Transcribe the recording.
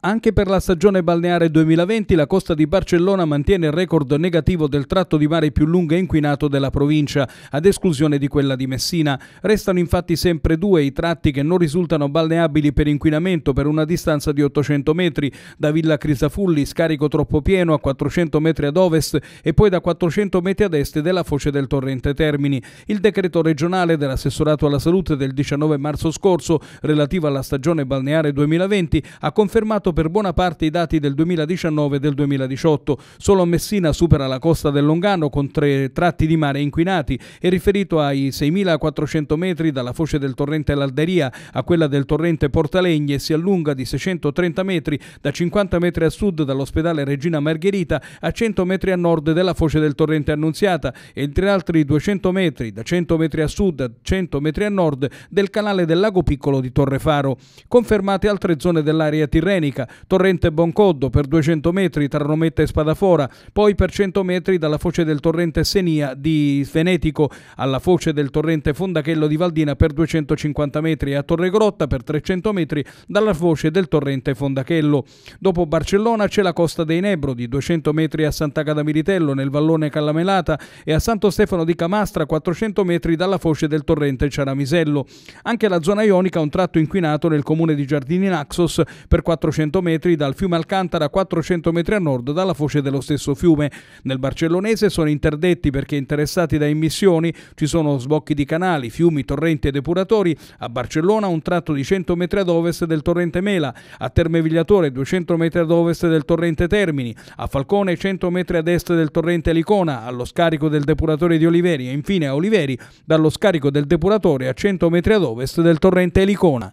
Anche per la stagione balneare 2020 la costa di Barcellona mantiene il record negativo del tratto di mare più lungo e inquinato della provincia, ad esclusione di quella di Messina. Restano infatti sempre due i tratti che non risultano balneabili per inquinamento per una distanza di 800 metri, da Villa Crisafulli, scarico troppo pieno a 400 metri ad ovest e poi da 400 metri ad est della foce del torrente Termini. Il decreto regionale dell'assessorato alla salute del 19 marzo scorso relativo alla stagione balneare 2020 ha confermato fatto per buona parte i dati del 2019 e del 2018. Solo Messina supera la costa del Longano con tre tratti di mare inquinati e riferito ai 6.400 metri dalla foce del torrente L'Alderia a quella del torrente Portalegne si allunga di 630 metri da 50 metri a sud dall'ospedale Regina Margherita a 100 metri a nord della foce del torrente Annunziata e tra altri 200 metri da 100 metri a sud a 100 metri a nord del canale del Lago Piccolo di Torre Faro. Confermate altre zone dell'area tirrenica Casalecca, torrente Boncoddo per 200 metri tra Rometta e Spadafora, poi per 100 metri dalla foce del torrente Senia di Venetico alla foce del torrente Fondachello di Valdina per 250 metri e a Torre Grotta per 300 metri dalla foce del torrente Fondachello. Dopo Barcellona c'è la costa dei Nebrodi, 200 metri a Santa Cada Militello nel vallone Callamelata e a Santo Stefano di Camastra 400 metri dalla foce del torrente Ciaramisello. Anche la zona ionica ha un tratto inquinato nel comune di Giardini Naxos per 400 metri 200 metri dal fiume Alcantara, a 400 metri a nord dalla foce dello stesso fiume. Nel barcellonese sono interdetti perché interessati da immissioni, ci sono sbocchi di canali, fiumi, torrenti e depuratori, a Barcellona un tratto di 100 metri ad ovest del torrente Mela, a Terme Vigliatore 200 metri ad ovest del torrente Termini, a Falcone 100 metri ad est del torrente Licona, allo scarico del depuratore di Oliveri e infine a Oliveri dallo scarico del depuratore a 100 metri ad ovest del torrente Licona.